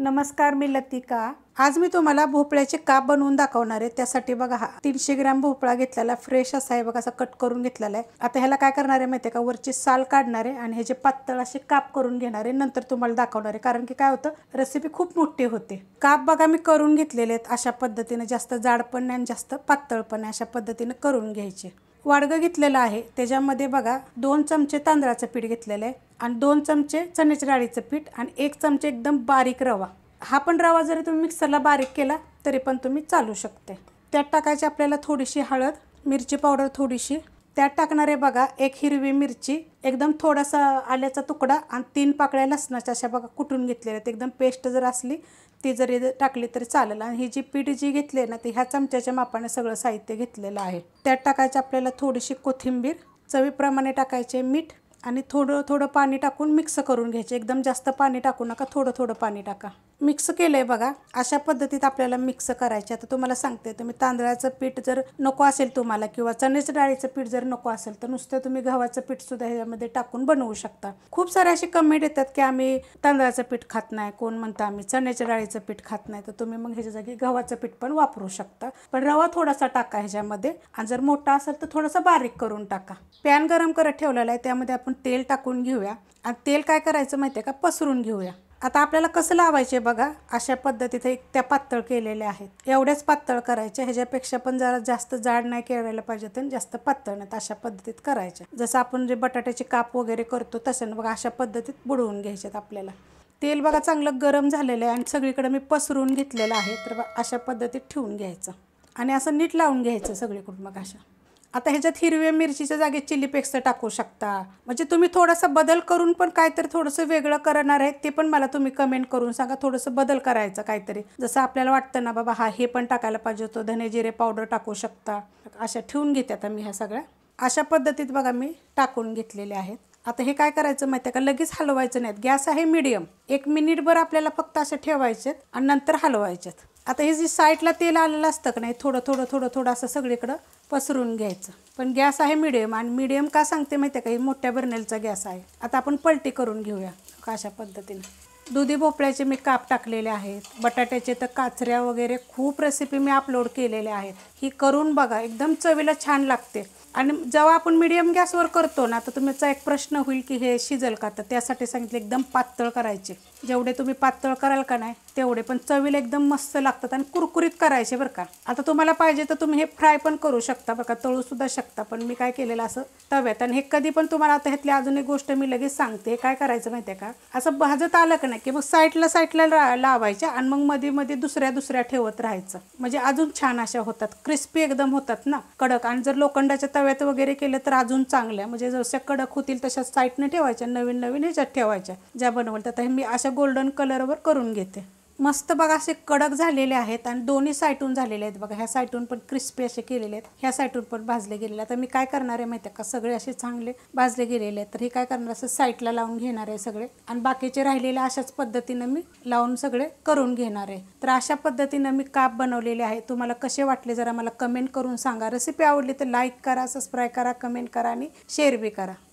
नमस्कार मी लतिका आज मी तुम्हाला भोपळ्याचे काप बनवून दाखवणार आहे त्यासाठी बघा हा तीनशे ग्रॅम भोपळा घेतलेला फ्रेश असा आहे बघा असा कट करून घेतलेला आहे आता ह्याला काय करणार आहे माहिती आहे का वरची साल काढणार आहे आणि हे जे पातळ असे काप करून घेणार आहे नंतर तुम्हाला दाखवणार आहे कारण की काय होतं रेसिपी खूप मोठी होते काप बघा मी करून घेतलेले आहेत अशा पद्धतीने जास्त जाड पण नाही आणि जास्त पातळ पण नाही अशा पद्धतीने करून घ्यायचे वाडगं घेतलेलं आहे त्याच्यामध्ये बघा दोन चमचे तांदळाचं पीठ घेतलेलं आहे आणि दोन चमचे चण्याच्या डाळीचं पीठ आणि एक चमचे एकदम बारीक रवा हा पण रवा जरी तुम्ही मिक्सरला बारीक केला तरी पण तुम्ही चालू शकते त्यात टाकायची आपल्याला थोडीशी हळद मिरची पावडर थोडीशी त्यात टाकणारे बघा एक हिरवी मिरची एकदम थोडासा आल्याचा तुकडा आणि तीन पाकळ्या लसणाच्या अशा बघा कुटून घेतलेल्या ते एकदम पेस्ट जर असली ती जरी टाकली तरी चालेल आणि ही जी पीठ जी घेतली आहे ना ती ह्या चमच्याच्या मापाने सगळं साहित्य घेतलेलं आहे त्यात टाकायचं आपल्याला थोडीशी कोथिंबीर चवीप्रमाणे टाकायचे मीठ आणि थोडं थोडं पाणी टाकून मिक्स करून घ्यायचे एकदम जास्त पाणी टाकू नका थोडं थोडं पाणी टाका मिक्स केलं बघा अशा पद्धतीत आपल्याला मिक्स करायचे आता तुम्हाला सांगते तुम्ही तांदळाचं पीठ जर नको असेल तुम्हाला किंवा चण्याचं डाळीचं पीठ जर नको असेल तर नुसतं तुम्ही गव्हाचं पीठ सुद्धा ह्यामध्ये टाकून बनवू शकता खूप सारे असे कमेंट येतात की आम्ही तांदळाचं पीठ खात नाही कोण म्हणतं आम्ही चण्याच्या डाळीचं पीठ खात नाही तर तुम्ही मग ह्याच्या जागी गव्हाचं पीठ पण वापरू शकता पण रवा थोडासा टाका ह्याच्यामध्ये आणि जर मोठा असेल तर थोडासा बारीक करून टाका पॅन गरम करत ठेवलेला आहे त्यामध्ये आपण तेल टाकून घेऊया आणि तेल काय करायचं माहिती आहे का पसरून घेऊया आता आपल्याला कसं लावायचे बघा अशा पद्धतीत एक त्या पातळ केलेल्या आहेत एवढ्याच पातळ करायच्या ह्याच्यापेक्षा पण जरा जास्त जाड नाही केळायला पाहिजे तर जास्त पातळ नाहीत अशा पद्धतीत करायचे जसं आपण जे बटाट्याचे काप वगैरे करतो तसं बघा अशा पद्धतीत बुडवून घ्यायचे आपल्याला तेल बघा चांगलं गरम झालेलं आहे आणि सगळीकडे मी पसरून घेतलेलं आहे तर अशा पद्धतीत ठेवून घ्यायचं आणि असं नीट लावून घ्यायचं सगळीकडून मग अशा आता ह्याच्यात हिरव्या मिरचीच्या जागेत चिली पेक्स टाकू शकता म्हणजे तुम्ही थोडासा बदल करून पण काहीतरी थोडंसं वेगळं करणार आहे ते पण मला तुम्ही कमेंट करून सांगा थोडंसं बदल करायचं काहीतरी जसं आपल्याला वाटतं ना बाबा हा हे पण टाकायला पाहिजे होतं धने जिरे पावडर टाकू शकता अशा ठेवून घेते आता मी ह्या सगळ्या अशा पद्धतीत बघा मी टाकून घेतलेल्या आहेत आता हे काय करायचं माहिती आहे का लगेच हलवायचं नाहीत गॅस आहे मिडियम एक मिनिटभर आपल्याला फक्त असे ठेवायचेत आणि नंतर हलवायचे आता हे जे साईडला तेल आलेलं असतं का नाही थोडं थोडं थोडं थोडं असं सगळीकडं पसरून घ्यायचं पण गॅस आहे मिडियम आणि मिडियम का सांगते माहिती आहे का हे मोठ्या बर्नेलचा गॅस आहे आता आपण पलटी करून घेऊया अशा पद्धतीने दुधी भोपळ्याचे मी काप टाकलेले आहेत बटाट्याचे तर काचऱ्या वगैरे खूप रेसिपी मी अपलोड केलेल्या आहेत ही करून बघा एकदम चवीला छान लागते आणि जेव्हा आपण मिडियम गॅसवर करतो ना तर तुमचा एक प्रश्न होईल की हे शिजल का तर त्यासाठी सांगितलं एकदम पातळ करायचे जेवढे तुम्ही पातळ कराल का नाही तेवढे पण चवीला एकदम मस्त लागतात आणि कुरकुरीत करायचे बरं का आता तुम्हाला पाहिजे तर तुम्ही हे फ्राय पण करू शकता बरं का तळूसुद्धा शकता पण मी काय केलेलं असं तव्यात आणि हे कधी पण तुम्हाला आता ह्यातली अजून एक गोष्ट मी लगेच सांगते काय करायचं माहिती आहे का असं भाजत आलं का नाही की मग साईडला साईडला लावायच्या आणि मग मध्ये मध्ये दुसऱ्या दुसऱ्या ठेवत राहायचं म्हणजे अजून छान अशा होतात क्रिस्पी एकदम होतात ना कडक आणि जर लोखंडाच्या तव्यात वगैरे केलं तर अजून चांगल्या म्हणजे जसं कडक होतील तशा साईटने ठेवायच्या नवीन नवीन ह्याच्यात ठेवायच्या ज्या बनवल्या तर मी अशा गोल्डन कलरवर करून घेते मस्त बघा असे कडक झालेले आहेत आणि दोन्ही साईटून झालेले आहेत बघा ह्या साईटून पण क्रिस्पी असे केलेले आहेत ह्या साईटून पण भाजले गेलेले आहेत तर मी काय करणार आहे माहिती का सगळे असे चांगले भाजले गेलेले आहेत तर हे काय करणार असं साईटला लावून घेणार आहे सगळे आणि बाकीचे राहिलेले अशाच पद्धतीनं मी लावून सगळे करून घेणार आहे तर अशा पद्धतीनं मी काप बनवलेले आहे तुम्हाला कसे वाटले जरा मला कमेंट करून सांगा रेसिपी आवडली तर लाईक करा सबस्क्राईब करा कमेंट करा आणि शेअर बी करा